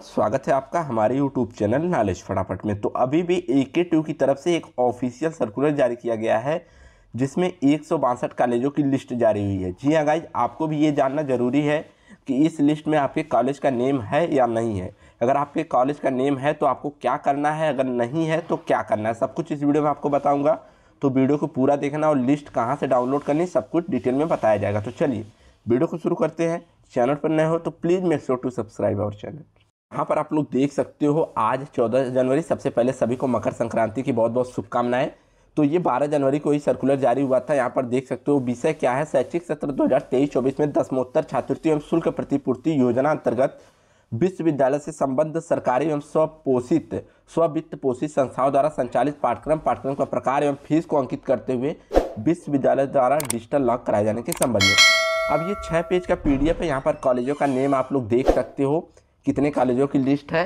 स्वागत है आपका हमारे यूट्यूब चैनल नॉलेज फटाफट में तो अभी भी ए के टू की तरफ से एक ऑफिशियल सर्कुलर जारी किया गया है जिसमें एक कॉलेजों की लिस्ट जारी हुई है जी हाँ गाइज आपको भी ये जानना ज़रूरी है कि इस लिस्ट में आपके कॉलेज का नेम है या नहीं है अगर आपके कॉलेज का नेम है तो आपको क्या करना है अगर नहीं है तो क्या करना है सब कुछ इस वीडियो में आपको बताऊँगा तो वीडियो को पूरा देखना और लिस्ट कहाँ से डाउनलोड करनी सब कुछ डिटेल में बताया जाएगा तो चलिए वीडियो को शुरू करते हैं चैनल पर नए हो तो please make sure to subscribe our channel यहाँ पर आप लोग देख सकते हो आज 14 जनवरी सबसे पहले सभी को मकर संक्रांति की बहुत बहुत शुभकामनाएं तो ये 12 जनवरी को ही सर्कुलर जारी हुआ था यहाँ पर देख सकते हो विषय क्या है शैक्षिक सत्र 2023 हज़ार में दसमोत्तर छात्रवृत्ति एवं शुल्क प्रतिपूर्ति योजना अंतर्गत विश्वविद्यालय से संबद्ध सरकारी एवं स्वपोषित स्ववित्त पोषित संस्थाओं द्वारा संचालित पाठ्यक्रम पाठ्यक्रम का प्रकार एवं फीस को अंकित करते हुए विश्वविद्यालय द्वारा डिजिटल लॉक कराए जाने के संबंध में अब ये छः पेज का पीडीएफ है यहाँ पर कॉलेजों का नेम आप लोग देख सकते हो कितने कॉलेजों की लिस्ट है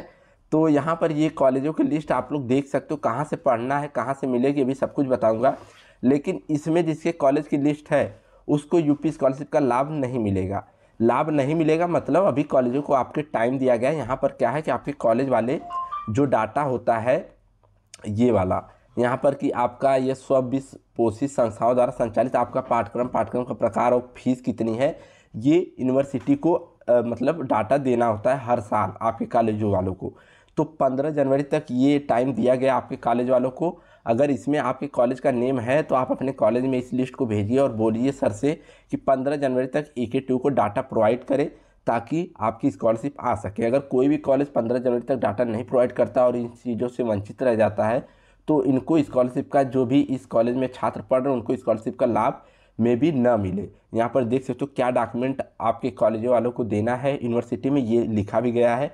तो यहाँ पर ये कॉलेजों की लिस्ट आप लोग देख सकते हो कहाँ से पढ़ना है कहाँ से मिलेगी अभी सब कुछ बताऊँगा लेकिन इसमें जिसके कॉलेज की लिस्ट है उसको यूपी स्कॉलरशिप का लाभ नहीं मिलेगा लाभ नहीं मिलेगा मतलब अभी कॉलेजों को आपके टाइम दिया गया है यहाँ पर क्या है कि आपके कॉलेज वाले जो डाटा होता है ये वाला यहाँ पर कि आपका ये स्व विश्व पोषित संस्थाओं द्वारा संचालित आपका पाठ्यक्रम पाठ्यक्रम का प्रकार और फीस कितनी है ये यूनिवर्सिटी को मतलब डाटा देना होता है हर साल आपके कॉलेजों वालों को तो पंद्रह जनवरी तक ये टाइम दिया गया आपके कॉलेज वालों को अगर इसमें आपके कॉलेज का नेम है तो आप अपने कॉलेज में इस लिस्ट को भेजिए और बोलिए सर से कि पंद्रह जनवरी तक ए के टू को डाटा प्रोवाइड करें ताकि आपकी स्कॉलरशिप आ सके अगर कोई भी कॉलेज पंद्रह जनवरी तक डाटा नहीं प्रोवाइड करता और इन चीज़ों से वंचित रह जाता है तो इनको स्कॉलरशिप का जो भी इस कॉलेज में छात्र पढ़ रहे हैं उनको स्कॉलरशिप का लाभ में भी ना मिले यहाँ पर देख सकते हो क्या डॉक्यूमेंट आपके कॉलेज वालों को देना है यूनिवर्सिटी में ये लिखा भी गया है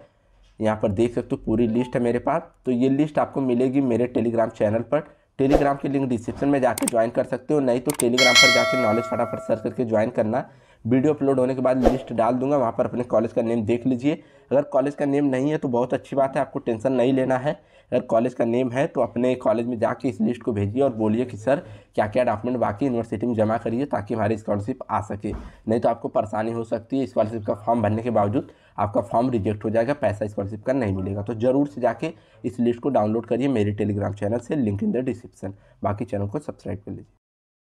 यहाँ पर देख सकते हो पूरी लिस्ट है मेरे पास तो ये लिस्ट आपको मिलेगी मेरे टेलीग्राम चैनल पर टेलीग्राम के लिंक डिस्क्रिप्शन में जाके ज्वाइन कर सकते हो नहीं तो टेलीग्राम पर जाकर नॉलेज फटाफट सर्च करके ज्वाइन करना वीडियो अपलोड होने के बाद लिस्ट डाल दूंगा वहाँ पर अपने कॉलेज का नेम देख लीजिए अगर कॉलेज का नेम नहीं है तो बहुत अच्छी बात है आपको टेंशन नहीं लेना है अगर कॉलेज का नेम है तो अपने कॉलेज में जाके इस लिस्ट को भेजिए और बोलिए कि सर क्या क्या डॉक्यूमेंट बाकी यूनिवर्सिटी में जमा करिए ताकि हमारी स्कॉलरशिप आ सके नहीं तो आपको परेशानी हो सकती है स्कॉलरशिप का फॉर्म भरने के बावजूद आपका फॉर्म रिजेक्ट हो जाएगा पैसा स्कॉलरशिप का नहीं मिलेगा तो ज़रूर से जाके इस लिस्ट को डाउनलोड करिए मेरे टेलीग्राम चैनल से लिंक इन द डिस्क्रिप्शन बाकी चैनल को सब्सक्राइब कर लीजिए